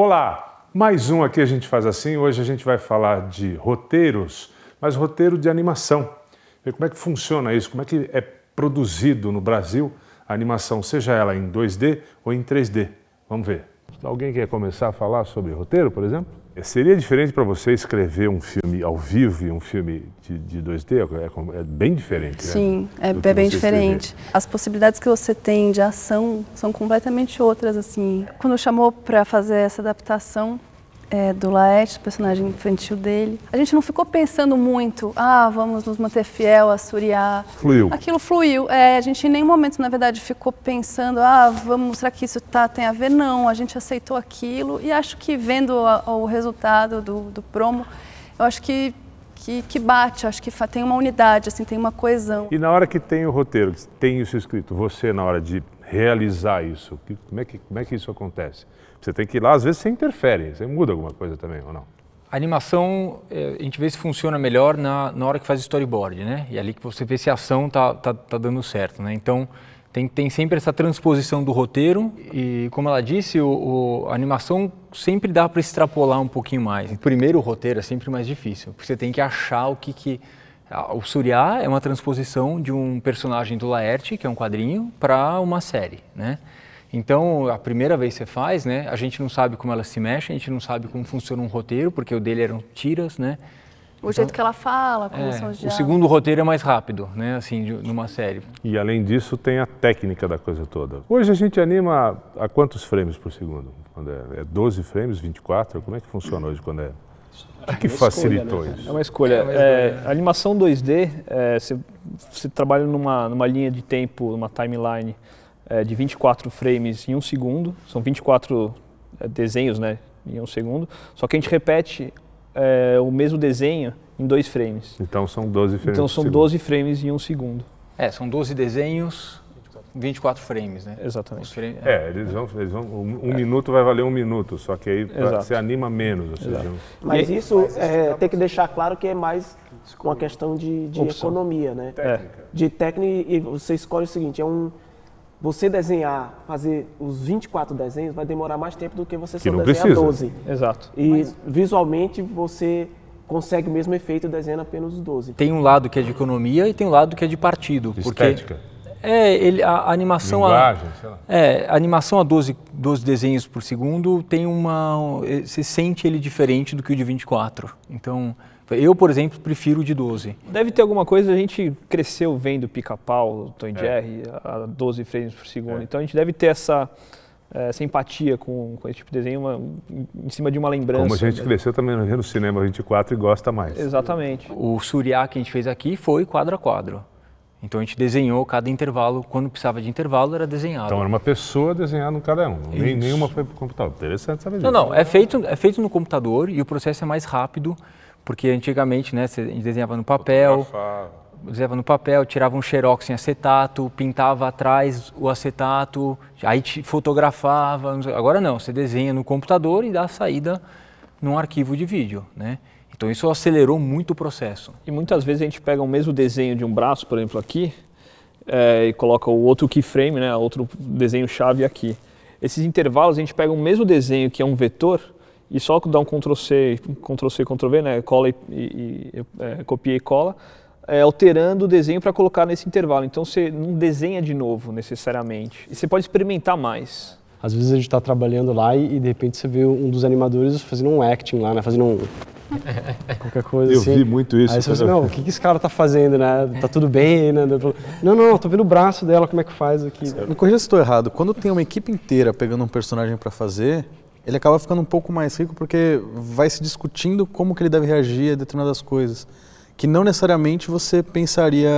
Olá, mais um aqui a gente faz assim. Hoje a gente vai falar de roteiros, mas roteiro de animação. Ver como é que funciona isso, como é que é produzido no Brasil a animação, seja ela em 2D ou em 3D. Vamos ver. Alguém quer começar a falar sobre roteiro, por exemplo? Seria diferente para você escrever um filme ao vivo e um filme de, de 2D? É, é, bem diferente, né? Sim, né? é, é bem diferente. Escrever. As possibilidades que você tem de ação são completamente outras, assim. Quando chamou para fazer essa adaptação, é, do Laerte, personagem infantil dele. A gente não ficou pensando muito, ah, vamos nos manter fiel a Suriá. Fluiu. Aquilo fluiu. É, a gente em nenhum momento, na verdade, ficou pensando, ah, vamos, será que isso tá, tem a ver? Não, a gente aceitou aquilo e acho que vendo a, o resultado do, do promo, eu acho que que, que, bate, acho que tem uma unidade, assim, tem uma coesão. E na hora que tem o roteiro, tem isso escrito, você na hora de realizar isso? Como é que, como é que isso acontece? Você tem que ir lá, às vezes você interfere, você muda alguma coisa também ou não? A animação, é, a gente vê se funciona melhor na, na hora que faz o storyboard, né? E é ali que você vê se a ação tá, tá, tá dando certo, né? Então, tem, tem sempre essa transposição do roteiro e, como ela disse, o, o a animação sempre dá para extrapolar um pouquinho mais. O primeiro roteiro é sempre mais difícil, porque você tem que achar o que, que o Surya é uma transposição de um personagem do Laerte, que é um quadrinho, para uma série, né? Então, a primeira vez que você faz, né, a gente não sabe como ela se mexe, a gente não sabe como funciona um roteiro, porque o dele eram tiras, né? O então, jeito que ela fala, como é, são os diálogos. O segundo roteiro é mais rápido, né, assim, de, numa série. E além disso, tem a técnica da coisa toda. Hoje a gente anima a quantos frames por segundo? Quando é, é 12 frames, 24? Como é que funciona hoje quando é o que, facilitou é escolha, né? É isso? É uma escolha. É a animação 2D, é, você trabalha numa, numa linha de tempo, numa timeline de 24 frames em um segundo, são 24 desenhos né, em um segundo, só que a gente repete o mesmo desenho em dois frames. Então são 12 frames Então são 12 segundo. frames em um segundo. É, são 12 desenhos 24 frames, né? Exatamente. é. é, eles vão, eles vão um, um é. minuto vai valer um minuto, só que aí você anima menos. Seja, mas isso é, tem que deixar claro que é mais uma questão de, de economia, né? Técnica. É. De técnica, e você escolhe o seguinte, é um... Você desenhar, fazer os 24 desenhos vai demorar mais tempo do que você que só desenhar precisa. 12. Exato. E mas... visualmente você consegue o mesmo efeito desenhando apenas os 12. Tem um lado que é de economia e tem um lado que é de partido. De porque é, ele, a, a animação a, sei lá. É, a animação a 12, 12 desenhos por segundo tem uma. É, você sente ele diferente do que o de 24. Então. Eu, por exemplo, prefiro o de 12. Deve ter alguma coisa, a gente cresceu vendo pica-pau, Tom é. Jerry, a 12 frames por segundo. É. Então a gente deve ter essa, é, essa empatia com, com esse tipo de desenho uma, em cima de uma lembrança. Como a gente né? cresceu também vendo cinema 24 e gosta mais. Exatamente. O Suriá que a gente fez aqui foi quadro a quadro. Então a gente desenhou cada intervalo, quando precisava de intervalo era desenhado. Então era uma pessoa desenhando cada um, nem, nenhuma foi para o computador. Interessante saber disso. Não, não, é feito, é feito no computador e o processo é mais rápido, porque antigamente né, a gente desenhava no papel, desenhava no papel, tirava um xerox em acetato, pintava atrás o acetato, aí fotografava. Agora não, você desenha no computador e dá a saída num arquivo de vídeo, né? Então isso acelerou muito o processo. E muitas vezes a gente pega o mesmo desenho de um braço, por exemplo, aqui, é, e coloca o outro keyframe, né, outro desenho-chave aqui. Esses intervalos a gente pega o mesmo desenho que é um vetor e só dá um Ctrl-C, Ctrl-C, Ctrl-V, né, cola e, e é, copia e cola, é, alterando o desenho para colocar nesse intervalo. Então você não desenha de novo necessariamente. E você pode experimentar mais. Às vezes a gente está trabalhando lá e, e, de repente você vê um dos animadores fazendo um acting lá, né? Fazendo um qualquer coisa eu assim. Eu vi muito isso. Aí você fala assim, não, o que, que esse cara tá fazendo, né? Tá tudo bem, né? Não, não, tô vendo o braço dela, como é que faz aqui. Não Me corrija se estou errado. Quando tem uma equipe inteira pegando um personagem para fazer, ele acaba ficando um pouco mais rico porque vai se discutindo como que ele deve reagir a determinadas coisas que não necessariamente você pensaria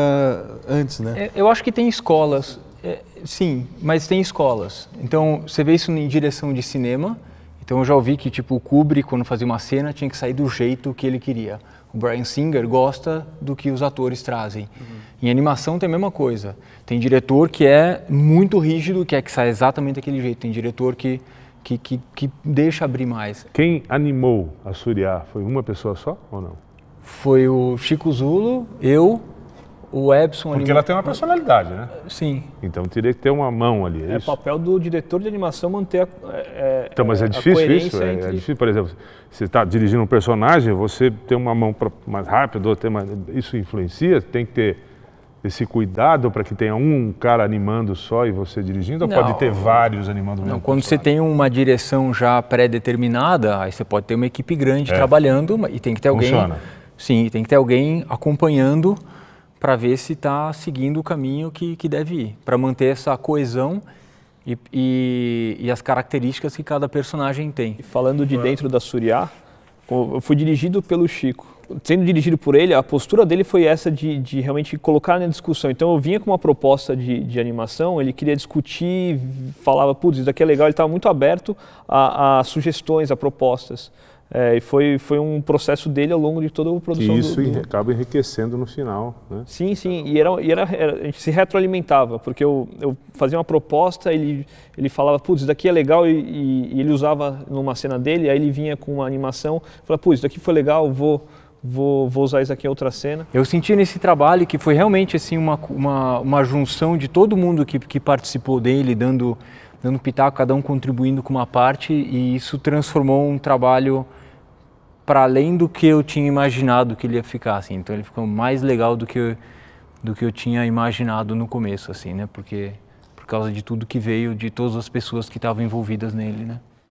antes, né? É, eu acho que tem escolas é, sim, mas tem escolas. Então, você vê isso em direção de cinema. Então, eu já ouvi que, tipo, o Kubrick, quando fazia uma cena, tinha que sair do jeito que ele queria. O Brian Singer gosta do que os atores trazem. Uhum. Em animação tem a mesma coisa. Tem diretor que é muito rígido, que é que sai exatamente daquele jeito. Tem diretor que, que, que, que deixa abrir mais. Quem animou a Suriá foi uma pessoa só ou não? Foi o Chico Zulo, eu, o Epson. Porque anima... ela tem uma personalidade, né? Sim. Então teria que ter uma mão ali. É, é papel do diretor de animação manter a. É, é então, mas é difícil isso? É, é, entre... é, difícil, por exemplo, você está dirigindo um personagem, você tem uma mão mais rápida, outra mais... isso influencia? Tem que ter esse cuidado para que tenha um cara animando só e você dirigindo? Não, ou pode ter vários animando não, Quando você tem uma direção já pré-determinada, aí você pode ter uma equipe grande é. trabalhando e tem que ter alguém. Funciona. Sim, tem que ter alguém acompanhando para ver se está seguindo o caminho que, que deve ir, para manter essa coesão e, e, e, as características que cada personagem tem. E falando de dentro da Suriá, eu fui dirigido pelo Chico. Sendo dirigido por ele, a postura dele foi essa de, de realmente colocar na discussão. Então eu vinha com uma proposta de, de animação, ele queria discutir, falava, putz, isso daqui é legal, ele estava muito aberto a, a sugestões, a propostas. É, e foi, foi um processo dele ao longo de toda a produção. E isso do, do... acaba enriquecendo no final. Né? Sim, sim. E, era, e era, era, a gente se retroalimentava, porque eu, eu fazia uma proposta, ele, ele falava, putz, isso daqui é legal, e, e, e ele usava numa cena dele, aí ele vinha com uma animação, falava, putz, isso daqui foi legal, vou, Vou, vou, usar isso aqui em outra cena. Eu senti nesse trabalho que foi realmente assim uma, uma, uma junção de todo mundo que, que participou dele, dando dando pitaco, cada um contribuindo com uma parte e isso transformou um trabalho para além do que eu tinha imaginado que ele ia ficar, assim. Então ele ficou mais legal do que eu, do que eu tinha imaginado no começo, assim, né? Porque por causa de tudo que veio, de todas as pessoas que estavam envolvidas nele, né?